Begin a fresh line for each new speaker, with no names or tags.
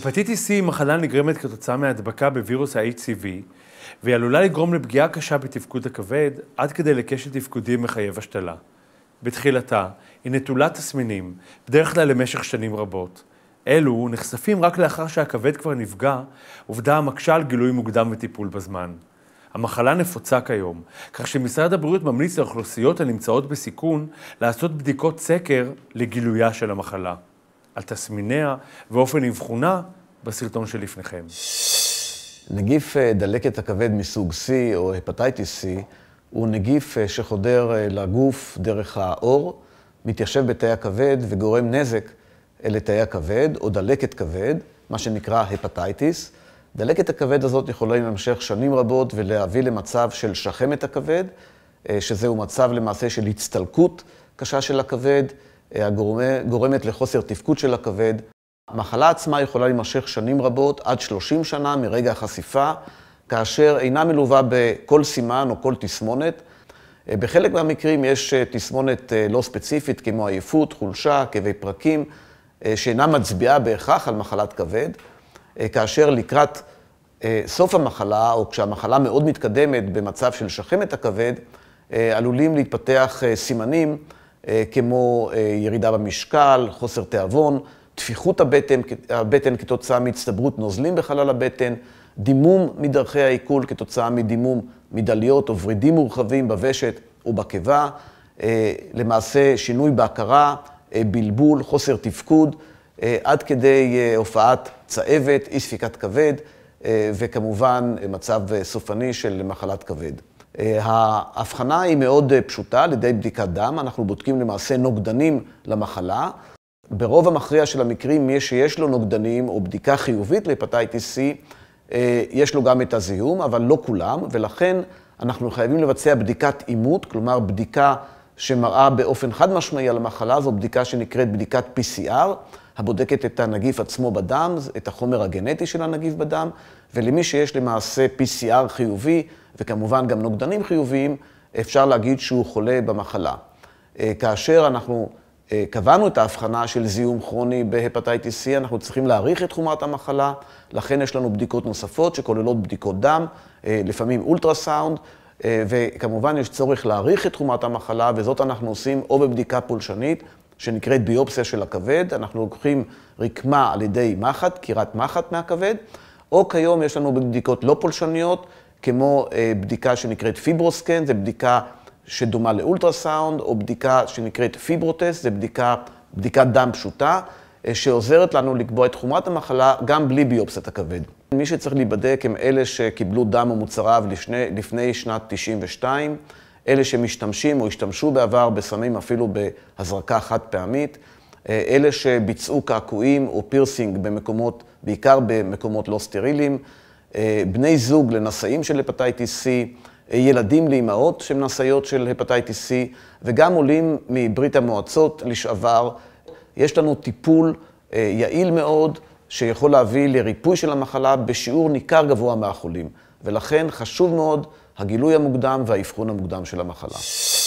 הפטיטיס C היא מחלה נגרמת כתוצאה מהדבקה בווירוס ה-HCV, והיא עלולה לגרום לפגיעה קשה בתפקוד הכבד, עד כדי לקשת תפקודי מחייב השתלה. בתחילתה, היא נטולת תסמינים, בדרך כלל למשך שנים רבות. אלו נחשפים רק לאחר שהכבד כבר נפגע, עובדה המקשה על גילוי מוקדם וטיפול בזמן. המחלה נפוצה כיום, כך שמשרד הבריאות ממליץ לאוכלוסיות הנמצאות בסיכון לעשות בדיקות סקר לגילויה של המחלה. על תסמיניה ואופן אבחונה בסרטון שלפניכם.
נגיף אה, דלקת הכבד מסוג C או הפטייטיס C הוא נגיף אה, שחודר אה, לגוף דרך האור, מתיישב בתאי הכבד וגורם נזק לתאי הכבד או דלקת כבד, מה שנקרא הפטייטיס. דלקת הכבד הזאת יכולה להימשך שנים רבות ולהביא למצב של שחמת הכבד, שזהו מצב למעשה של הצטלקות קשה של הכבד. הגורמת אה, לחוסר תפקוד של הכבד. המחלה עצמה יכולה להימשך שנים רבות, עד 30 שנה מרגע החשיפה, כאשר אינה מלווה בכל סימן או כל תסמונת. אה, בחלק מהמקרים יש אה, תסמונת לא ספציפית, כמו עייפות, חולשה, כאבי פרקים, שאינה מצביעה בהכרח על מחלת כבד, כאשר לקראת סוף המחלה, או כשהמחלה מאוד מתקדמת במצב של שחמת הכבד, עלולים להתפתח סימנים אה, כמו אה, ירידה במשקל, חוסר תיאבון, תפיחות הבטן, הבטן כתוצאה מהצטברות נוזלים בחלל הבטן, דימום מדרכי העיכול כתוצאה מדימום מדליות או ורידים מורחבים בוושת ובקיבה, אה, למעשה שינוי בהכרה, בלבול, חוסר תפקוד, עד כדי הופעת צהבת, אי ספיקת כבד, וכמובן מצב סופני של מחלת כבד. אה, ההבחנה היא מאוד אה, פשוטה, על ידי בדיקת דם, אנחנו בודקים למעשה נוגדנים למחלה. ברוב המכריע של המקרים, מי שיש לו נוגדנים או בדיקה חיובית להפטייטיס C, אה, יש לו גם את הזיהום, אבל לא כולם, ולכן אנחנו חייבים לבצע בדיקת אימות, כלומר בדיקה שמראה באופן חד משמעי על המחלה, זו בדיקה שנקראת בדיקת PCR. הבודקת את הנגיף עצמו בדם, את החומר הגנטי של הנגיף בדם, ולמי שיש למעשה PCR חיובי, וכמובן גם נוגדנים חיוביים, אפשר להגיד שהוא חולה במחלה. אה, כאשר אנחנו אה, קבענו את ההבחנה של זיהום כרוני בהפטייטיס C, אנחנו צריכים להעריך את חומרת המחלה, לכן יש לנו בדיקות נוספות שכוללות בדיקות דם, אה, לפעמים אולטרסאונד, וכמובן יש צורך להעריך את חומרת המחלה, וזאת אנחנו עושים או בבדיקה פולשנית שנקראת ביופסיה של הכבד. אנחנו לוקחים רקמה על ידי מחט, קירת מחט מהכבד, או כיום יש לנו בדיקות לא פולשניות, כמו אה, בדיקה שנקראת פיברוסקן, זו בדיקה שדומה לאולטרסאונד, או בדיקה שנקראת פיברוטס, זו בדיקה, בדיקת דם פשוטה, אה, שעוזרת לנו לקבוע את חומרת המחלה גם בלי ביופסיית הכבד. מי שצריך להיבדק הם אלה שקיבלו דם או מוצריו לפני, לפני שנת 92, אלה שמשתמשים או השתמשו בעבר בסמים אפילו בהזרקה חד פעמית, אה, אלה שביצעו קעקועים או פירסינג במקומות, בעיקר במקומות לא סטריליים, אה, בני זוג לנשאים של הפטייטיס C, אה, ילדים לאימהות שהן נשאיות של הפטייטיס C, וגם עולים מברית המועצות לשעבר. יש לנו טיפול יעיל מאוד, שיכול להביא לריפוי של המחלה בשיעור ניכר גבוה מהחולים. ולכן חשוב מאוד הגילוי המוקדם והאבחון המוקדם של המחלה.